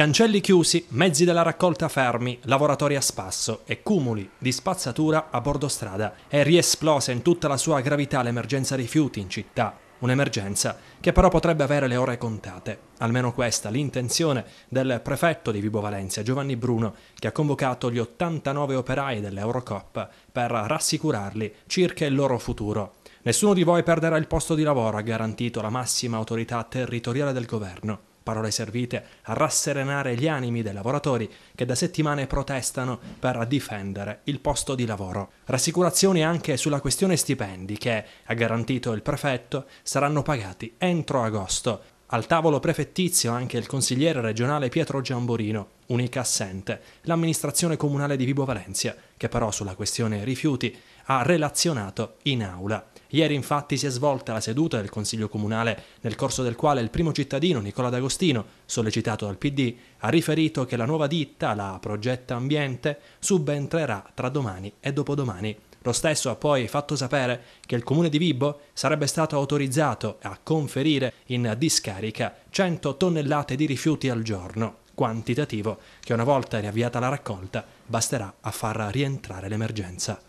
Cancelli chiusi, mezzi della raccolta fermi, lavoratori a spasso e cumuli di spazzatura a bordo strada. È riesplosa in tutta la sua gravità l'emergenza rifiuti in città. Un'emergenza che però potrebbe avere le ore contate. Almeno questa l'intenzione del prefetto di Vibo Valencia, Giovanni Bruno, che ha convocato gli 89 operai dell'Eurocop per rassicurarli circa il loro futuro. Nessuno di voi perderà il posto di lavoro, ha garantito la massima autorità territoriale del governo parole servite a rasserenare gli animi dei lavoratori che da settimane protestano per difendere il posto di lavoro. Rassicurazioni anche sulla questione stipendi che, ha garantito il prefetto, saranno pagati entro agosto. Al tavolo prefettizio anche il consigliere regionale Pietro Giamborino, unica assente, l'amministrazione comunale di Vibo Valencia, che però sulla questione rifiuti ha relazionato in aula. Ieri infatti si è svolta la seduta del Consiglio Comunale, nel corso del quale il primo cittadino, Nicola D'Agostino, sollecitato dal PD, ha riferito che la nuova ditta, la Progetta Ambiente, subentrerà tra domani e dopodomani. Lo stesso ha poi fatto sapere che il comune di Vibo sarebbe stato autorizzato a conferire in discarica 100 tonnellate di rifiuti al giorno, quantitativo che una volta riavviata la raccolta basterà a far rientrare l'emergenza.